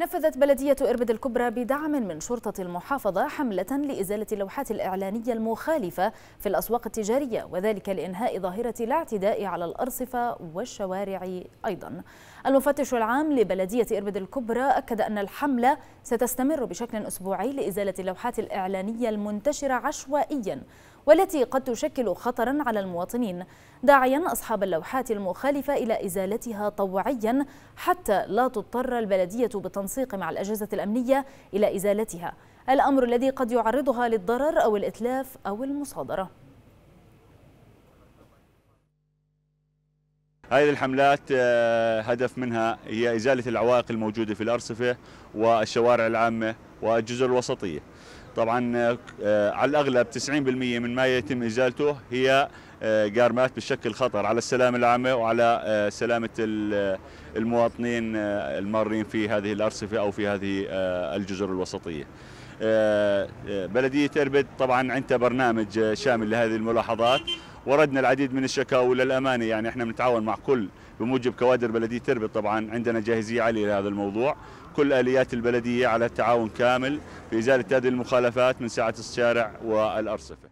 نفذت بلدية إربد الكبرى بدعم من شرطة المحافظة حملة لإزالة اللوحات الإعلانية المخالفة في الأسواق التجارية وذلك لإنهاء ظاهرة الاعتداء على الأرصفة والشوارع أيضا المفتش العام لبلدية إربد الكبرى أكد أن الحملة ستستمر بشكل أسبوعي لإزالة اللوحات الإعلانية المنتشرة عشوائيا والتي قد تشكل خطرا على المواطنين داعيا أصحاب اللوحات المخالفة إلى إزالتها طوعيا حتى لا تضطر البلدية بالتنسيق مع الأجهزة الأمنية إلى إزالتها الأمر الذي قد يعرضها للضرر أو الإتلاف أو المصادرة هذه الحملات آه، هدف منها هي إزالة العوائق الموجودة في الأرصفة والشوارع العامة والجزر الوسطية طبعا آه، على الاغلب 90% من ما يتم ازالته هي قارمات آه، بتشكل خطر على السلامه العامه وعلى آه، سلامه المواطنين المارين في هذه الارصفه او في هذه الجزر الوسطيه. بلديه اربد طبعا عندها برنامج شامل لهذه الملاحظات وردنا العديد من الشكاوى للامانه يعني احنا بنتعاون مع كل بموجب كوادر بلديه تربط طبعا عندنا جاهزيه عاليه لهذا الموضوع كل اليات البلديه على التعاون كامل في ازاله هذه المخالفات من ساعه الشارع والارصفه